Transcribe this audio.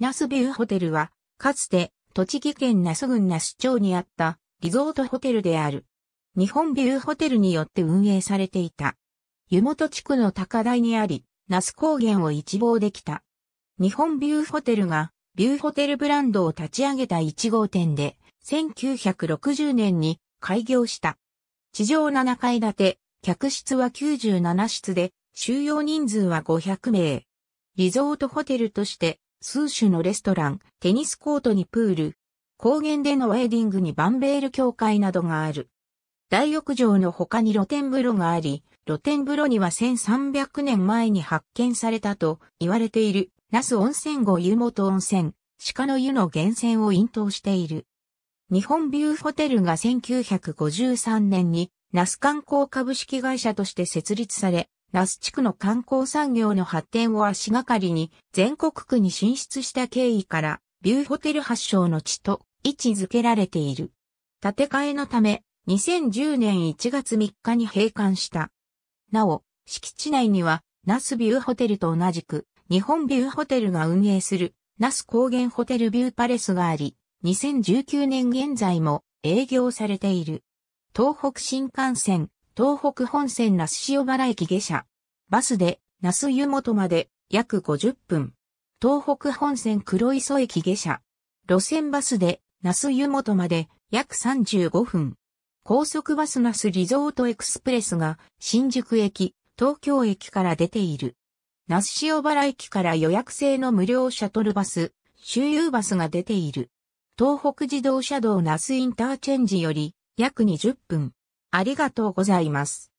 那須ビューホテルは、かつて、栃木県那須郡那須町にあったリゾートホテルである。日本ビューホテルによって運営されていた。湯本地区の高台にあり、那須高原を一望できた。日本ビューホテルが、ビューホテルブランドを立ち上げた1号店で、1960年に開業した。地上7階建て、客室は97室で、収容人数は500名。リゾートホテルとして数種のレストラン、テニスコートにプール、高原でのウェディングにバンベール教会などがある。大浴場の他に露天風呂があり、露天風呂には1300年前に発見されたと言われている、那須温泉後湯元温泉、鹿の湯の源泉を引頭している。日本ビューホテルが1953年に、那須観光株式会社として設立され、那須地区の観光産業の発展を足がかりに全国区に進出した経緯から、ビューホテル発祥の地と位置づけられている。建て替えのため、2010年1月3日に閉館した。なお、敷地内には、那須ビューホテルと同じく、日本ビューホテルが運営する、那須高原ホテルビューパレスがあり、2019年現在も営業されている。東北新幹線、東北本線那須塩原駅下車。バスで那須湯本まで約50分。東北本線黒磯駅下車。路線バスで那須湯本まで約35分。高速バス那須リゾートエクスプレスが新宿駅、東京駅から出ている。那須塩原駅から予約制の無料シャトルバス、周遊バスが出ている。東北自動車道那須インターチェンジより約20分。ありがとうございます。